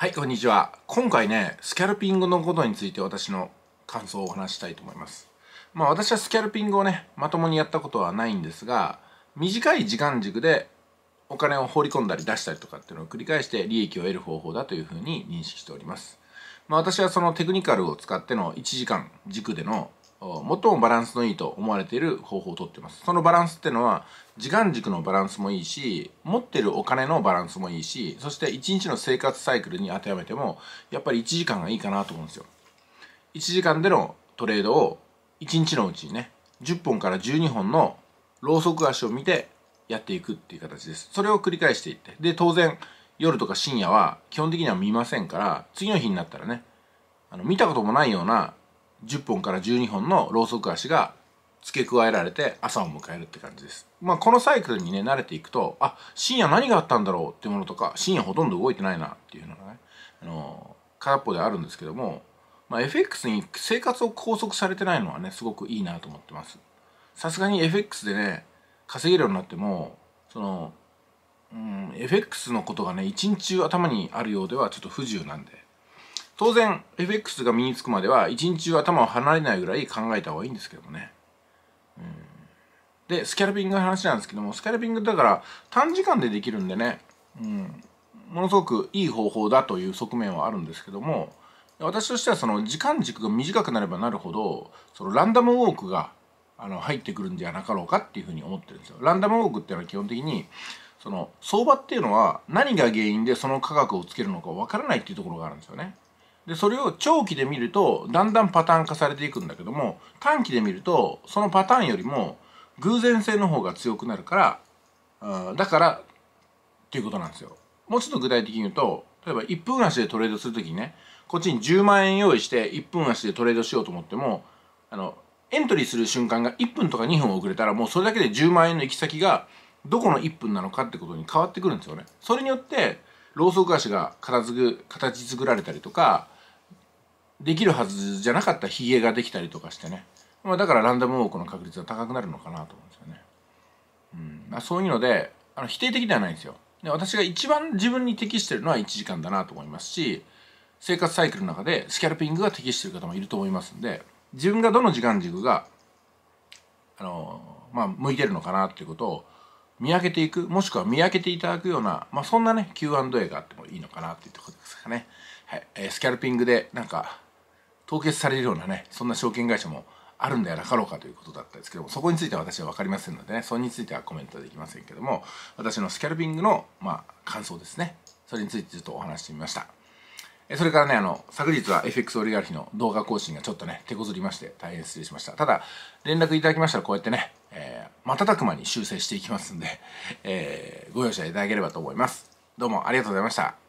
はい、こんにちは。今回ね、スキャルピングのことについて私の感想をお話したいと思います。まあ私はスキャルピングをね、まともにやったことはないんですが、短い時間軸でお金を放り込んだり出したりとかっていうのを繰り返して利益を得る方法だというふうに認識しております。まあ私はそのテクニカルを使っての1時間軸での最もバランスのいいと思われている方法をとってますそのバランスってのは時間軸のバランスもいいし持ってるお金のバランスもいいしそして1日の生活サイクルに当てはめてもやっぱり1時間がいいかなと思うんですよ1時間でのトレードを1日のうちにね10本から12本のローソク足を見てやっていくっていう形ですそれを繰り返していってで当然夜とか深夜は基本的には見ませんから次の日になったらねあの見たこともないような10本から12本のロウソク足が付け加えられて朝を迎えるって感じです。まあこのサイクルにね慣れていくとあ深夜何があったんだろうっていうものとか深夜ほとんど動いてないなっていうのがね、あの空っぽであるんですけども、まあ、FX に生活を拘束されてないのはねすごくいいなと思ってます。さすがに FX でね稼げるようになってもそのうん FX のことがね一日中頭にあるようではちょっと不自由なんで。当然 FX が身につくまでは一日中頭を離れないぐらい考えた方がいいんですけどもね、うん、でスキャルピングの話なんですけどもスキャルピングだから短時間でできるんでね、うん、ものすごくいい方法だという側面はあるんですけども私としてはその時間軸が短くなればなるほどそのランダムウォークがあの入ってくるんじゃなかろうかっていうふうに思ってるんですよ。ランダムウォークっていうのは基本的にその相場っていうのは何が原因でその価格をつけるのかわからないっていうところがあるんですよね。でそれを長期で見るとだんだんパターン化されていくんだけども短期で見るとそのパターンよりも偶然性の方が強くなるからだからっていうことなんですよ。もうちょっと具体的に言うと例えば1分足でトレードする時にねこっちに10万円用意して1分足でトレードしようと思ってもあのエントリーする瞬間が1分とか2分遅れたらもうそれだけで10万円の行き先がどこの1分なのかってことに変わってくるんですよね。それによってローソク足が形作られたりとかできるはずじゃなかったヒゲができたりとかしてね、まあ、だからランダムウォークの確率が高くなるのかなと思うんですよね。うんまあ、そういうのであの否定的ではないんですよで。私が一番自分に適してるのは1時間だなと思いますし生活サイクルの中でスキャルピングが適してる方もいると思いますんで自分がどの時間軸があの、まあ、向いてるのかなっていうことを見分けていくもしくは見分けていただくような、まあ、そんなね Q&A があってもいいのかなっていうところですかね。はいえー、スキャルピングでなんか凍結されるようなねそんな証券会社もあるんではなかろうかということだったんですけどもそこについては私は分かりませんのでねそれについてはコメントできませんけども私のスキャルピングのまあ感想ですねそれについてちょっとお話してみましたそれからねあの昨日は FX オリガルヒの動画更新がちょっとね手こずりまして大変失礼しましたただ連絡いただきましたらこうやってね、えー、瞬く間に修正していきますんで、えー、ご容赦いただければと思いますどうもありがとうございました